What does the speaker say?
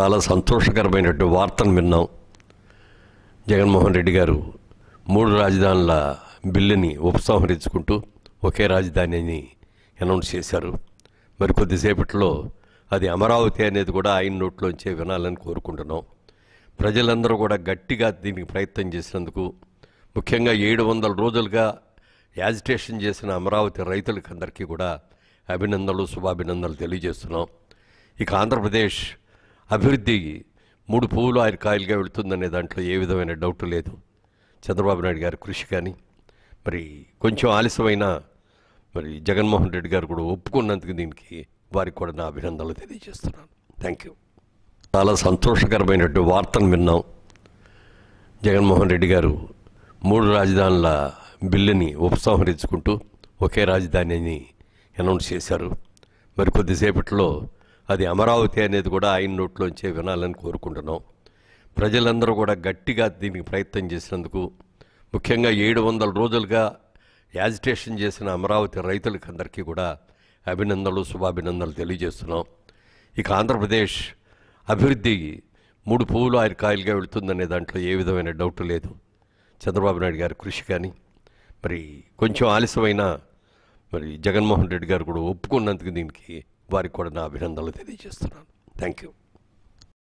చాలా సంతోషకరమైనటువంటి వార్తను విన్నాం జగన్మోహన్ రెడ్డి గారు మూడు రాజధానుల బిల్లుని ఉపసంహరించుకుంటూ ఒకే రాజధానిని అనౌన్స్ చేశారు మరి కొద్దిసేపట్లో అది అమరావతి అనేది కూడా ఆయన నోట్లోంచే వినాలని కోరుకుంటున్నాం ప్రజలందరూ కూడా గట్టిగా దీనికి ప్రయత్నం చేసినందుకు ముఖ్యంగా ఏడు వందల రోజులుగా యాజిటేషన్ చేసిన అమరావతి రైతులకందరికీ కూడా అభినందనలు శుభాభినందనలు తెలియజేస్తున్నాం ఇక ఆంధ్రప్రదేశ్ అభివృద్ధి మూడు పువ్వులు ఆయన కాయలుగా వెళుతుందనే దాంట్లో ఏ విధమైన డౌట్ లేదు చంద్రబాబు నాయుడు గారి కృషి కానీ మరి కొంచెం ఆలస్యమైన మరి జగన్మోహన్ రెడ్డి గారు కూడా ఒప్పుకున్నందుకు దీనికి వారికి కూడా నా అభినందనలు తెలియజేస్తున్నాను థ్యాంక్ యూ చాలా సంతోషకరమైనటువంటి వార్తను విన్నాం జగన్మోహన్ రెడ్డి గారు మూడు రాజధానుల బిల్లుని ఉపసంహరించుకుంటూ ఒకే రాజధానిని అనౌన్స్ చేశారు మరి కొద్దిసేపట్లో అది అమరావతి అనేది కూడా ఆయన నోట్లోంచే వినాలని కోరుకుంటున్నాం ప్రజలందరూ కూడా గట్టిగా దీనికి ప్రయత్నం చేసినందుకు ముఖ్యంగా ఏడు వందల రోజులుగా యాజిటేషన్ చేసిన అమరావతి రైతులకి అందరికీ కూడా అభినందనలు శుభాభినందనలు తెలియజేస్తున్నాం ఇక ఆంధ్రప్రదేశ్ అభివృద్ధి మూడు పువ్వులు ఆయన కాయలుగా వెళుతుందనే దాంట్లో ఏ విధమైన డౌట్ లేదు చంద్రబాబు నాయుడు గారి కృషి కానీ మరి కొంచెం ఆలస్యమైన మరి జగన్మోహన్ రెడ్డి గారు కూడా ఒప్పుకున్నందుకు దీనికి వారికి కూడా నా అభినందనలు తెలియజేస్తున్నాను థ్యాంక్ యూ